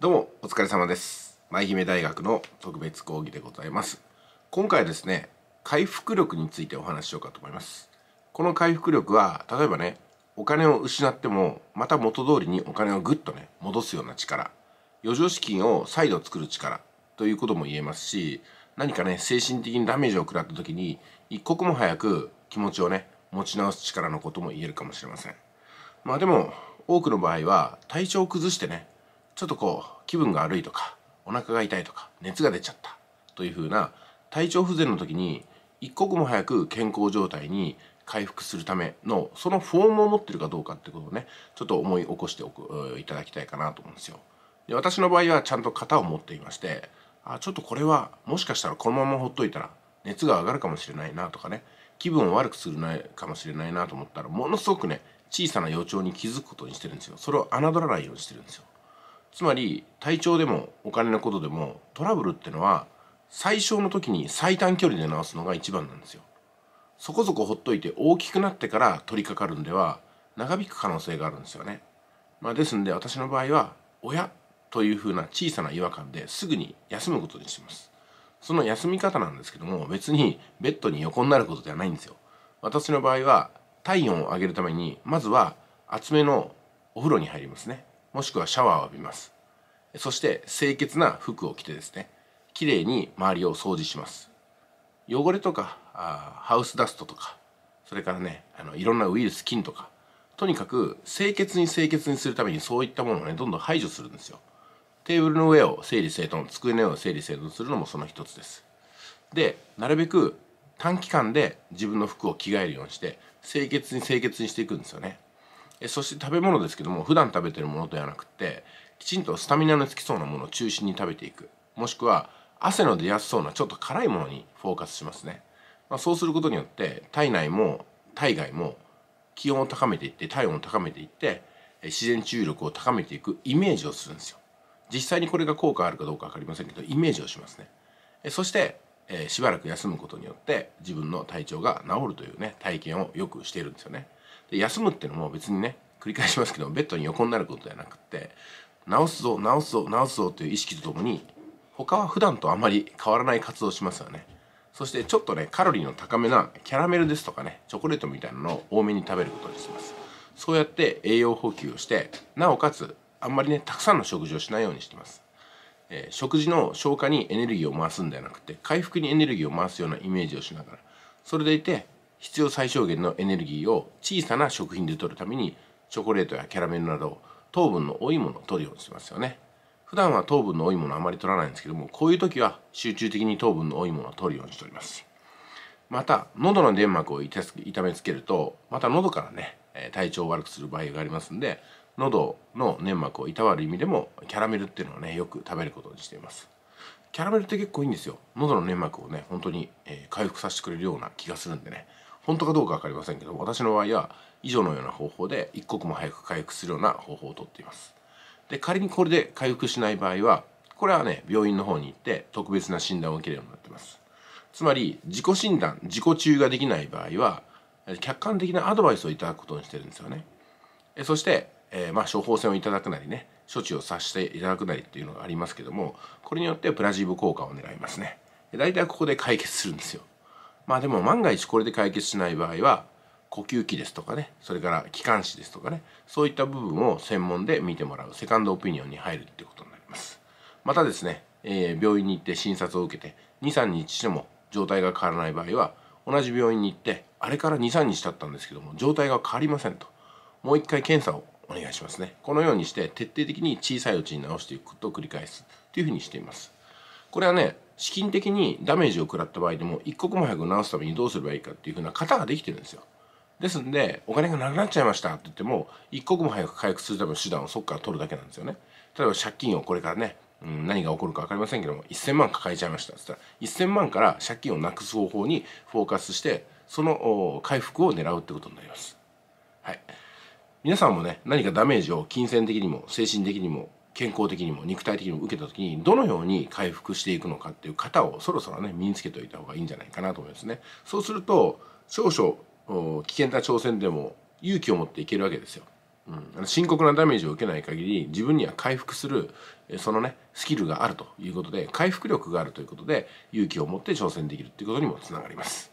どうもお疲れ様です舞姫大学の特別講義でございます今回はですね回復力についてお話ししようかと思いますこの回復力は例えばねお金を失ってもまた元通りにお金をぐっとね戻すような力余剰資金を再度作る力ということも言えますし何かね精神的にダメージを食らった時に一刻も早く気持ちをね持ち直す力のことも言えるかもしれませんまあでも多くの場合は体調を崩してねちょっとこう気分が悪いとかお腹が痛いとか熱が出ちゃったというふうな体調不全の時に一刻も早く健康状態に回復するためのそのフォームを持ってるかどうかってことをねちょっと思い起こしておくいただきたいかなと思うんですよ。で私の場合はちゃんと型を持っていましてあちょっとこれはもしかしたらこのままほっといたら熱が上がるかもしれないなとかね気分を悪くするないかもしれないなと思ったらものすごくね小さな予兆に気づくことにしてるんですよそれを侮らないようにしてるんですよつまり体調でもお金のことでもトラブルってのは最小の時に最短距離で直すのが一番なんですよそこそこほっといて大きくなってから取り掛かるんでは長引く可能性があるんですよね、まあ、ですんで私の場合は「親」というふうな小さな違和感ですぐに休むことにしますその休み方なんですけども別にベッドに横になることではないんですよ私の場合は体温を上げるためにまずは厚めのお風呂に入りますねもしくはシャワーを浴びますそして清潔な服を着てですねきれいに周りを掃除します汚れとかあハウスダストとかそれからねあのいろんなウイルス菌とかとにかく清潔に清潔にするためにそういったものをねどんどん排除するんですよテーブルの上を整理整頓机の上を整理整頓するのもその一つですでなるべく短期間で自分の服を着替えるようにして清潔に清潔にしていくんですよねそして食べ物ですけども普段食べてるものではなくてきちんとスタミナのつきそうなものを中心に食べていくもしくは汗の出やすそうなちょっと辛いものにフォーカスしますね、まあ、そうすることによって体内も体外も気温を高めていって体温を高めていって自然治癒力を高めていくイメージをするんですよ実際にこれが効果あるかどうか分かりませんけどイメージをしますねそしてしばらく休むことによって自分の体調が治るというね体験をよくしているんですよねで休むっていうのも別にね繰り返しますけどベッドに横になることではなくって治すぞ治すぞ治すぞという意識とともに他は普段とあまり変わらない活動しますよねそしてちょっとねカロリーの高めなキャラメルですとかねチョコレートみたいなのを多めに食べることにしますそうやって栄養補給をしてなおかつあんまりねたくさんの食事をしないようにしてますえー、食事の消化にエネルギーを回すんではなくて回復にエネルギーを回すようなイメージをしながらそれでいて必要最小限のエネルギーを小さな食品で取るためにチョコレートやキャラメルなど糖分の多いものを摂るようにしてますよね普段は糖分の多いものあまり取らないんですけどもこういう時は集中的に糖分の多いものを取るようにしておりますまた喉の粘膜を痛めつけるとまた喉からね体調を悪くする場合がありますんで喉の粘膜をいたわる意味でもキャラメルっていうのをねよく食べることにしていますキャラメルって結構いいんですよ喉の粘膜をね本当に、回復させてくれるような気がするんでね本当かどうか分かりませんけど私の場合は以上のような方法で一刻も早く回復するような方法をとっています。で仮にこれで回復しない場合はこれはね病院の方に行って特別な診断を受けるようになってます。つまり自己診断自己中ができない場合は客観的なアドバイスをいただくことにしてるんですよね。そして、えー、まあ処方箋をいただくなりね処置をさせていただくなりっていうのがありますけどもこれによってプラジーボ効果を狙いますね。大体ここで解決するんですよ。まあでも万が一これで解決しない場合は呼吸器ですとかねそれから気管支ですとかねそういった部分を専門で見てもらうセカンドオピニオンに入るっていうことになりますまたですね、えー、病院に行って診察を受けて23日しても状態が変わらない場合は同じ病院に行ってあれから23日経ったんですけども状態が変わりませんともう一回検査をお願いしますねこのようにして徹底的に小さいうちに治していくことを繰り返すというふうにしていますこれはね資金的にダメージを食らった場合でも一刻も早く治すためにどうすればいいかっていうふうな型ができてるんですよ。ですんでお金がなくなっちゃいましたって言っても一刻も早く回復するための手段をそこから取るだけなんですよね。例えば借金をこれからね、うん、何が起こるか分かりませんけども1000万抱えちゃいましたっつったら1000万から借金をなくす方法にフォーカスしてその回復を狙うってことになります。はい皆さんもね何かダメージを金銭的にも精神的にも健康的にも肉体的にも受けた時にどのように回復していくのかっていう型をそろそろね身につけておいた方がいいんじゃないかなと思いますね。そうすると少々危険な挑戦でも勇気を持っていけるわけですよ。うん、深刻なダメージを受けない限り自分には回復するそのねスキルがあるということで回復力があるということで勇気を持って挑戦できるっていうことにもつながります。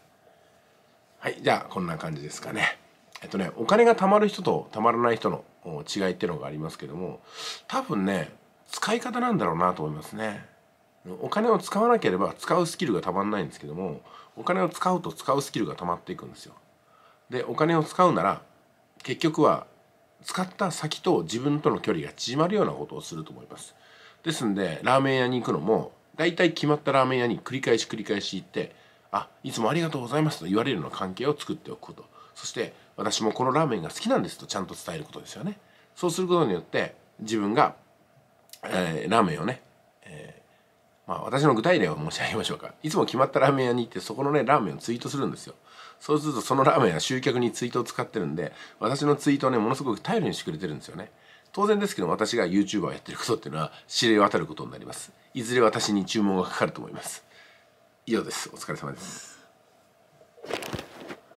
はいじゃあこんな感じですかね。えっとねお金が貯まる人と貯まらない人の違いっていうのがありますけども多分ね使い方なんだろうなと思いますね。お金を使わなければ使うスキルがたまんないんですけどもお金を使うと使うスキルがたまっていくんですよ。でお金を使うなら結局は使った先と自分との距離が縮まるようなことをすると思います。ですんでラーメン屋に行くのも大体決まったラーメン屋に繰り返し繰り返し行って「あいつもありがとうございます」と言われるような関係を作っておくことそして私もこのラーメンが好きなんですとちゃんと伝えることですよねそうすることによって自分が、えー、ラーメンをね、えー、まあ私の具体例を申し上げましょうかいつも決まったラーメン屋に行ってそこのねラーメンをツイートするんですよそうするとそのラーメンは集客にツイートを使ってるんで私のツイートをねものすごく頼りにしてくれてるんですよね当然ですけど私が YouTuber をやってることっていうのは知れ渡ることになりますいずれ私に注文がかかると思います以上ですお疲れ様です